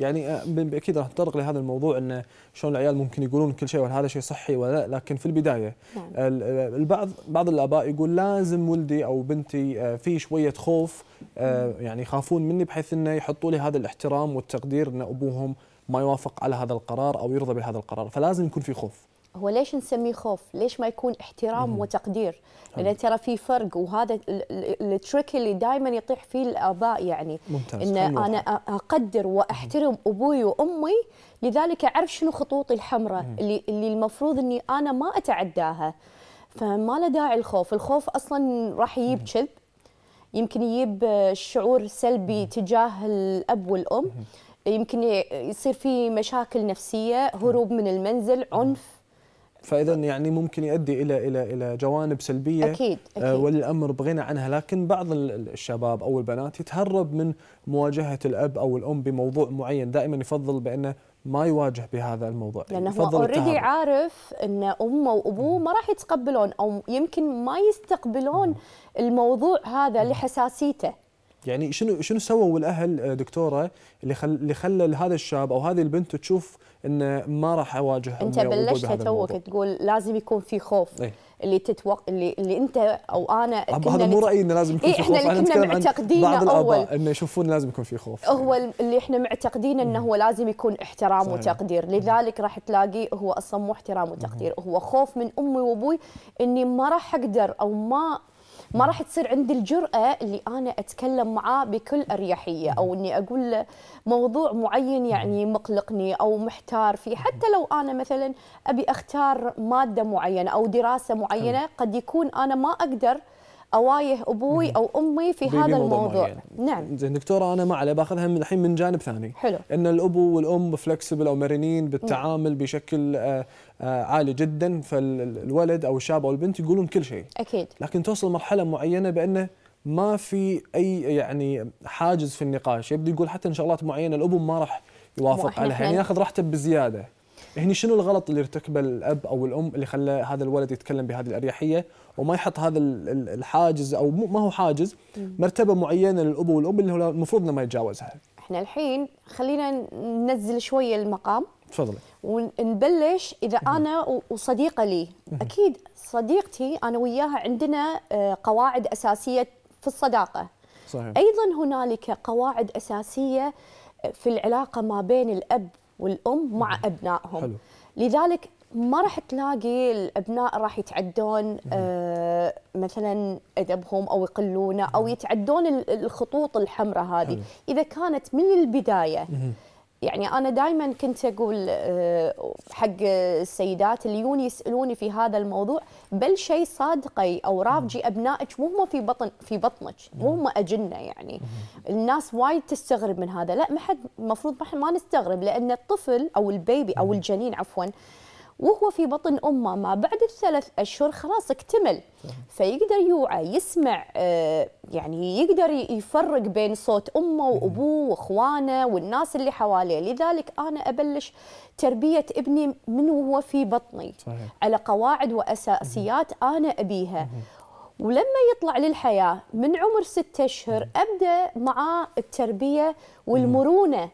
يعني آه، اكيد راح نتطرق لهذا الموضوع انه شلون العيال ممكن يقولون كل شيء وهذا شيء صحي ولا لكن في البدايه نعم. البعض بعض الاباء يقول لازم ولدي او بنتي آه، في شويه خوف آه، يعني يخافون مني بحيث انه يحطوا لي هذا الاحترام والتقدير ان ابوهم ما يوافق على هذا القرار او يرضى بهذا القرار فلازم يكون في خوف هو ليش نسميه خوف؟ ليش ما يكون احترام مم. وتقدير؟ لان ترى في فرق وهذا التريك اللي دائما يطيح فيه الاباء يعني ممتاز. ان انا اقدر واحترم ابوي وامي لذلك اعرف شنو خطوطي الحمراء اللي اللي المفروض اني انا ما اتعداها. فما له داعي الخوف، الخوف اصلا راح يجيب كذب يمكن يجيب شعور سلبي مم. تجاه الاب والام. مم. يمكن يصير في مشاكل نفسيه، هروب من المنزل، عنف فاذا يعني ممكن يؤدي الى الى الى جوانب سلبيه اكيد, آه، أكيد. والامر بغنى عنها لكن بعض الشباب او البنات يتهرب من مواجهه الاب او الام بموضوع معين دائما يفضل بانه ما يواجه بهذا الموضوع لانه هو اوريدي عارف ان امه وابوه ما راح يتقبلون او يمكن ما يستقبلون الموضوع هذا لحساسيته يعني شنو شنو سووا الاهل آه، دكتوره اللي خل اللي خلى هذا الشاب او هذه البنت تشوف انه ما راح اواجه انت بلشت توك تقول لازم يكون في خوف ايه؟ اللي تتوق اللي اللي انت او انا كنا هذا مو رايي انه لازم يكون في خوف احنا اللي كنا معتقدينه اول انه يشوفون لازم يكون في خوف هو اللي احنا معتقدين انه هو لازم يكون احترام صحيح. وتقدير لذلك راح تلاقيه هو اصلا مو احترام وتقدير هو خوف من امي وابوي اني ما راح اقدر او ما ما راح تصير عندي الجرأة اللي أنا أتكلم معاه بكل أريحية أو إني أقول له موضوع معين يعني مقلقني أو محتار فيه حتى لو أنا مثلا أبي أختار مادة معينة أو دراسة معينة قد يكون أنا ما أقدر اوايه ابوي او امي في هذا الموضوع يعني. نعم زين دكتوره انا ما علي باخذها من الحين من جانب ثاني حلو ان الابو والام فلكسبل او مرنين بالتعامل بشكل آه، آه، عالي جدا فالولد او الشاب او البنت يقولون كل شيء اكيد لكن توصل مرحله معينه بانه ما في اي يعني حاجز في النقاش يبدو يقول حتى ان شغلات معينه الابو ما راح يوافق عليها يعني ياخذ راحته بزياده هني شنو الغلط اللي ارتكبه الاب او الام اللي خلى هذا الولد يتكلم بهذه الاريحيه وما يحط هذا الحاجز او ما هو حاجز مرتبه معينه للاب والام اللي هو المفروض انه ما يتجاوزها. احنا الحين خلينا ننزل شويه المقام. تفضلي. ونبلش اذا انا وصديقه لي، اكيد صديقتي انا وياها عندنا آه، قواعد اساسيه في الصداقه. صحيح. ايضا هنالك قواعد اساسيه في العلاقه ما بين الاب والام مع ابنائهم حلو. لذلك ما راح تلاقي الابناء راح يتعدون آه مثلا ادبهم او يقلونه او يتعدون الخطوط الحمراء هذه اذا كانت من البدايه مم. يعني انا دائما كنت اقول آه، حق السيدات اللي يوني يسالوني في هذا الموضوع بل شيء صادقي او رافجي ابنائك وهم في بطن في بطنك مو هم اجنه يعني الناس وايد تستغرب من هذا لا ما حد المفروض ما نستغرب لان الطفل او البيبي او الجنين عفوا وهو في بطن امه ما بعد الثلاث اشهر خلاص اكتمل فيقدر يوعى يسمع آه، يعني يقدر يفرق بين صوت امه وابوه واخوانه والناس اللي حواليه لذلك انا ابلش تربيه ابني من وهو في بطني صحيح. على قواعد واساسيات انا ابيها ولما يطلع للحياه من عمر ستة اشهر ابدا معاه التربيه والمرونه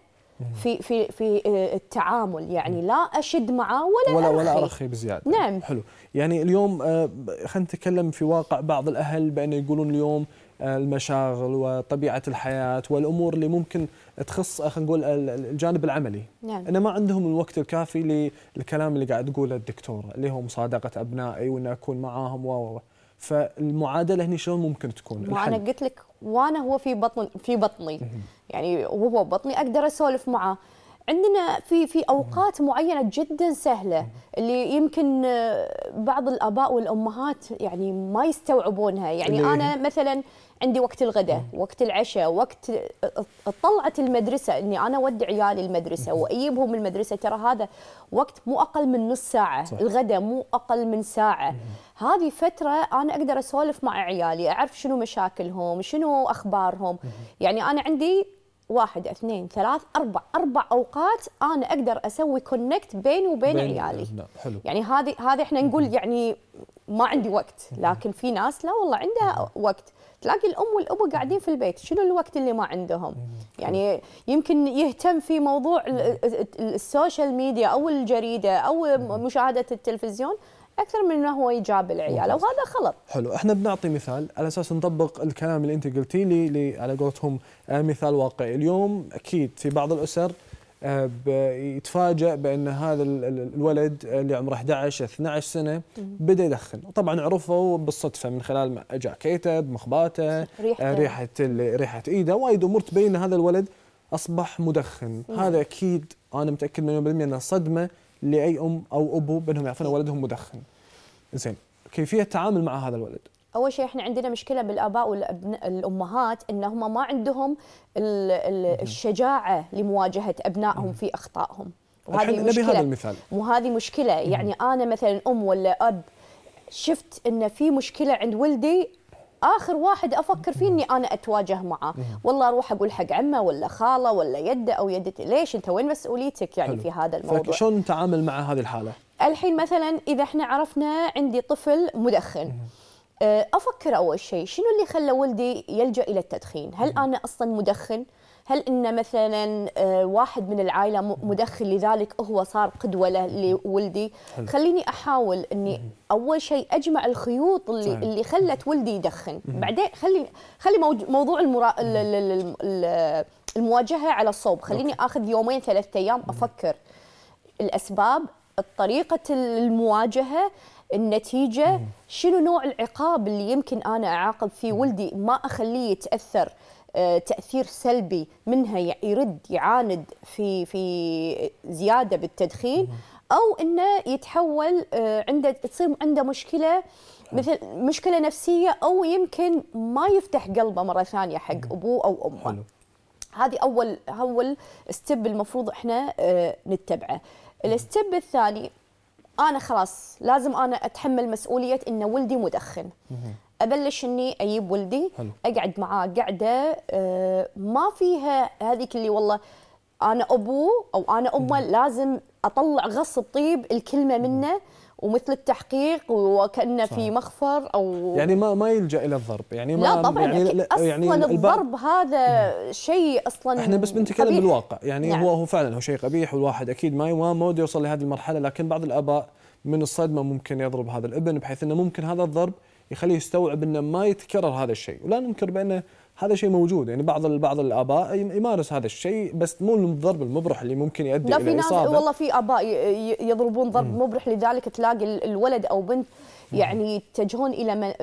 في في في آه، التعامل يعني لا اشد معاه ولا ولا أرخي. ولا ارخي بزياده نعم حلو يعني اليوم آه، خلينا نتكلم في واقع بعض الاهل بانه يقولون اليوم آه، المشاغل وطبيعه الحياه والامور اللي ممكن تخص خلينا نقول الجانب العملي نعم. انا ما عندهم الوقت الكافي للكلام اللي قاعد تقوله الدكتوره اللي هو مصادقه ابنائي وان اكون معاهم و فالمعادله هنا شلون ممكن تكون؟ وانا قلت لك وانا هو في بطن في بطني يعني وهو بطني اقدر اسولف معه عندنا في في اوقات معينه جدا سهله اللي يمكن آه، بعض الاباء والامهات يعني ما يستوعبونها يعني انا مثلا عندي وقت الغداء وقت العشاء وقت طلعة المدرسة أني أنا أودي عيالي المدرسة وأجيبهم المدرسة ترى هذا وقت مو أقل من نص ساعة صح. الغداء مو أقل من ساعة هذه فترة أنا أقدر أسولف مع عيالي أعرف شنو مشاكلهم شنو أخبارهم يعني أنا عندي واحد اثنين ثلاث اربع اربع اوقات انا اقدر اسوي كونكت بيني وبين بين عيالي حلو. يعني هذه هذه احنا نقول يعني ما عندي وقت لكن في ناس لا والله عندها وقت تلاقي الام والابو قاعدين في البيت شنو الوقت اللي ما عندهم إيه، يعني يمكن يهتم في موضوع السوشيال ميديا او الجريده او مشاهده التلفزيون اكثر من انه هو يجاب العيال وهذا خلط حلو احنا بنعطي مثال على اساس نطبق الكلام اللي انت قلتيه لي على قولتهم آه، مثال واقعي اليوم اكيد في بعض الاسر آه، يتفاجئ بان هذا الولد اللي عمره 11 12 سنه بدا يدخن طبعا عرفوا بالصدفه من خلال جاكيته بمخباته آه، ريحه ريحه ايده وايد امور تبين هذا الولد اصبح مدخن مم. هذا اكيد انا متاكد مليون بالميه انه صدمه لاي ام او ابو بانهم يعرفون ولدهم مدخن زين كيفيه التعامل مع هذا الولد اول شيء احنا عندنا مشكله بالاباء والامهات ان هم ما عندهم الشجاعه لمواجهه ابنائهم في اخطائهم وهذه مشكله هذا المثال وهذه مشكله يعني انا مثلا ام ولا اب شفت ان في مشكله عند ولدي اخر واحد افكر فيه اني انا اتواجه معه والله اروح اقول حق عمه ولا خاله ولا يده او يدتي ليش انت وين مسؤوليتك يعني حلو. في هذا الموضوع شلون نتعامل مع هذه الحاله الحين مثلا اذا احنا عرفنا عندي طفل مدخن آه، افكر اول شيء شنو اللي خلى ولدي يلجا الى التدخين هل انا اصلا مدخن هل ان مثلا آه، واحد من العائله مدخن لذلك هو صار قدوه له لولدي خليني احاول اني اول شيء اجمع الخيوط اللي صحيح. اللي خلت ولدي يدخن بعدين خلي خلي موضوع المرا... المواجهه على الصوب خليني اخذ يومين ثلاثة ايام افكر الاسباب طريقه المواجهه النتيجه شنو نوع العقاب اللي يمكن انا اعاقب فيه ولدي ما اخليه يتاثر آه، تاثير سلبي منها يرد يعاند في في زياده بالتدخين او انه يتحول آه، عنده تصير عنده مشكله مثل مشكله نفسيه او يمكن ما يفتح قلبه مره ثانيه حق ابوه او امه حلو. هذه اول اول ستيب المفروض احنا آه، نتبعه الستيب الثاني انا خلاص لازم انا اتحمل مسؤوليه ان ولدي مدخن ابلش اني اجيب ولدي حلو. اقعد معاه قعده أه ما فيها هذيك اللي والله انا ابوه او انا امه لازم اطلع غصب طيب الكلمه منه ومثل التحقيق وكانه في مخفر او يعني ما ما يلجا الى الضرب يعني ما لا طبعا يعني, يعني, يعني اصلا الضرب هذا شيء اصلا احنا بس بنتكلم بالواقع يعني نعم. هو هو فعلا هو شيء قبيح والواحد اكيد ما مود يوصل لهذه المرحله لكن بعض الاباء من الصدمه ممكن يضرب هذا الابن بحيث انه ممكن هذا الضرب يخليه يستوعب انه ما يتكرر هذا الشيء ولا ننكر بانه هذا شيء موجود يعني بعض بعض الاباء يمارس هذا الشيء بس مو الضرب المبرح اللي ممكن يؤدي لا الى في ناس اصابه والله في اباء يضربون ضرب مم. مبرح لذلك تلاقي الولد او بنت يعني يتجهون الى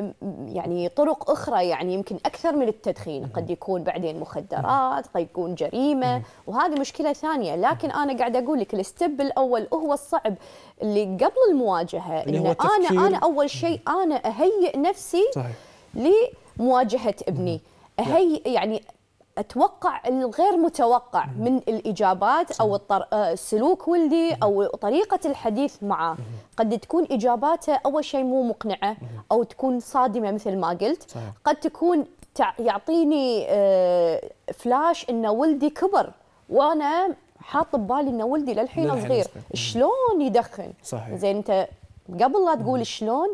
يعني طرق اخرى يعني يمكن اكثر من التدخين قد يكون بعدين مخدرات قد يكون جريمه وهذه مشكله ثانيه لكن انا قاعد اقول لك الستب الاول هو الصعب اللي قبل المواجهه ان انا انا اول شيء انا اهيئ نفسي صحيح. لمواجهه ابني هي يعني اتوقع الغير متوقع من الاجابات او الطر... آه، سلوك ولدي او طريقه الحديث معه قد تكون اجاباته اول شيء مو مقنعه او تكون صادمه مثل ما قلت قد تكون يعطيني فلاش آه، ان ولدي كبر وانا حاط ببالي ان ولدي للحين صغير شلون يدخن صحيح. زين انت قبل لا تقول شلون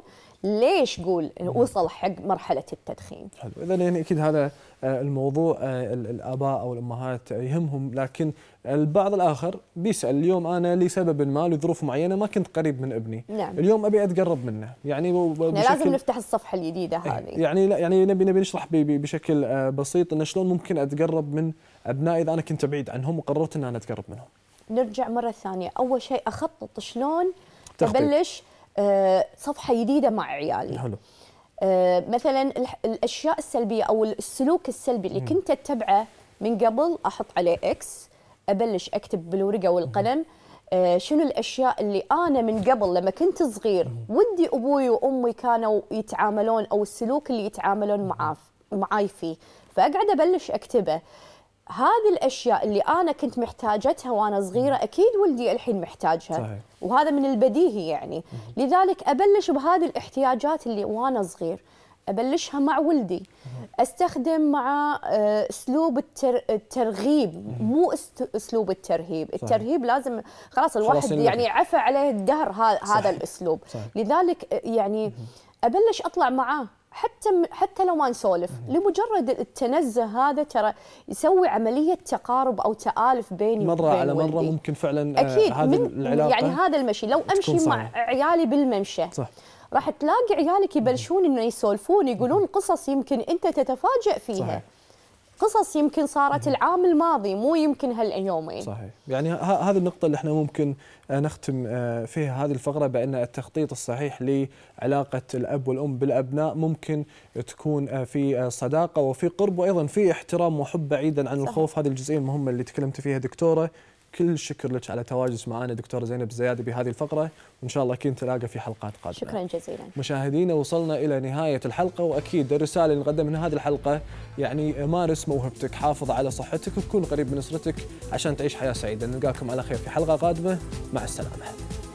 ليش قول نعم. وصل حق مرحله التدخين حلو اذا يعني اكيد هذا آه، الموضوع آه، الاباء او الامهات يهمهم لكن البعض الاخر بيسال اليوم انا لسبب ما لظروف معينه ما كنت قريب من ابني نعم. اليوم ابي اتقرب منه يعني لازم نفتح الصفحه الجديده إيه، هذه يعني لا يعني نبي نبي نشرح بشكل آه، بسيط انه شلون ممكن اتقرب من ابنائي اذا انا كنت بعيد عنهم وقررت ان انا اتقرب منهم نرجع مره ثانيه اول شيء اخطط شلون تخطيط. ابلش آه، صفحه جديده مع عيالي حلو. آه، مثلا الاشياء السلبيه او السلوك السلبي اللي كنت اتبعه من قبل احط عليه اكس ابلش اكتب بالورقه والقلم آه، شنو الاشياء اللي انا من قبل لما كنت صغير ودي ابوي وامي كانوا يتعاملون او السلوك اللي يتعاملون معاي فيه فاقعد ابلش اكتبه هذه الاشياء اللي انا كنت محتاجتها وانا صغيره اكيد ولدي الحين محتاجها صحيح. وهذا من البديهي يعني مم. لذلك ابلش بهذه الاحتياجات اللي وانا صغير ابلشها مع ولدي مم. استخدم مع آه، اسلوب التر... الترغيب مم. مو اسلوب الترهيب صحيح. الترهيب لازم خلاص الواحد يعني عفى عليه الدهر هذا الاسلوب صحيح. لذلك آه، يعني ابلش اطلع معاه حتى حتى لو ما نسولف لمجرد التنزه هذا ترى يسوي عمليه تقارب او تالف بيني مره وبين على مره ولدي. ممكن فعلا آه، اكيد هذا من العلاقه يعني هذا المشي لو امشي مع عيالي بالممشى صح راح تلاقي عيالك يبلشون انه يسولفون يقولون قصص يمكن انت تتفاجئ فيها صحيح. قصص يمكن صارت العام الماضي مو يمكن هاليومين صحيح يعني هذه النقطة اللي احنا ممكن آه، نختم آه، فيها هذه الفقرة بأن التخطيط الصحيح لعلاقة الأب والأم بالأبناء ممكن تكون آه، في صداقة وفي قرب وأيضا في احترام وحب بعيدا عن صحيح. الخوف هذه الجزئية المهمة اللي تكلمت فيها دكتورة كل الشكر لك على تواجدك معنا دكتوره زينب الزيادي بهذه الفقره وان شاء الله اكيد نتلاقى في حلقات قادمه. شكرا جزيلا. مشاهدينا وصلنا الى نهايه الحلقه واكيد الرساله اللي نقدمها من هذه الحلقه يعني مارس موهبتك، حافظ على صحتك وكن قريب من اسرتك عشان تعيش حياه سعيده، نلقاكم على خير في حلقه قادمه مع السلامه.